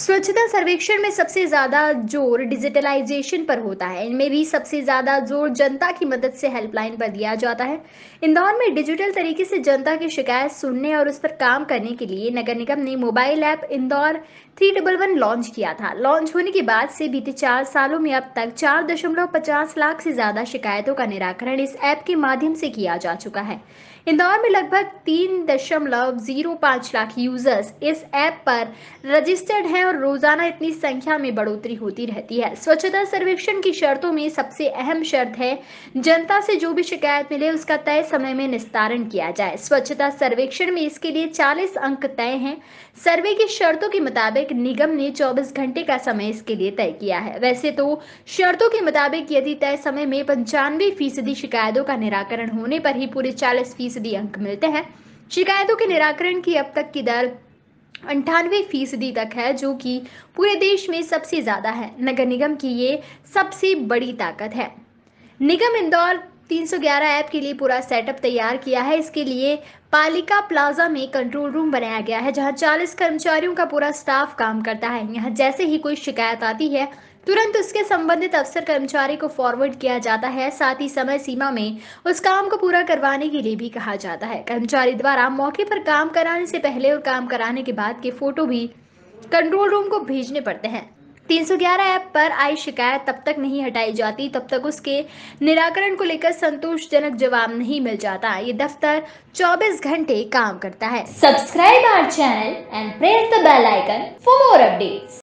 स्वच्छता सर्वेक्षण में सबसे ज्यादा जोर डिजिटलाइजेशन पर होता है इनमें भी सबसे ज्यादा जोर जनता की मदद से हेल्पलाइन पर दिया जाता है इंदौर में डिजिटल तरीके से जनता की शिकायत सुनने और उस पर काम करने के लिए नगर निगम ने mobile app Indore three double one launch किया था लॉन्च होने के बाद से बीते चार सालों में अब तक चार दशमलव पचास लाख से ज्यादा शिकायतों का निराकरण इस ऐप के माध्यम से किया जा चुका है इंदौर में लगभग तीन दशमलव जीरो लाख यूजर्स इस ऐप पर रजिस्टर्ड हैं और रोजाना इतनी संख्या में बढ़ोतरी होती रहती है स्वच्छता सर्वेक्षण की शर्तों में सबसे अहम शर्त है जनता से जो भी शिकायत मिले उसका तय समय में निस्तारण किया जाए स्वच्छता सर्वेक्षण में इसके लिए 40 अंक तय हैं सर्वे की शर्तों के मुताबिक निगम ने 24 घंटे का समय इसके लिए तय किया है वैसे तो शर्तों के मुताबिक यदि तय समय में पंचानवे फीसदी शिकायतों का निराकरण होने पर ही पूरे चालीस फीसदी अंक मिलते हैं शिकायतों के निराकरण की अब तक की दर अंठानवे फीसदी तक है जो कि पूरे देश में सबसे ज़्यादा है नगर निगम की ये सबसे बड़ी ताकत है निगम इंदौर 311 ऐप के लिए पूरा सेटअप तैयार किया है इसके लिए पालिका प्लाजा में कंट्रोल रूम बनाया गया है जहां 40 कर्मचारियों का पूरा स्टाफ काम करता है यहां जैसे ही कोई शिकायत आती है तुरंत उसके संबंधित अफसर कर्मचारी को फॉरवर्ड किया जाता है साथ ही समय सीमा में उस काम को पूरा करवाने के लिए भी कहा जाता है कर्मचारी द्वारा मौके पर काम कराने से पहले और काम कराने के बाद के फोटो भी कंट्रोल रूम को भेजने पड़ते हैं 311 ऐप पर आई शिकायत तब तक नहीं हटाई जाती तब तक उसके निराकरण को लेकर संतोषजनक जवाब नहीं मिल जाता ये दफ्तर 24 घंटे काम करता है subscribe our channel and press the bell icon for more updates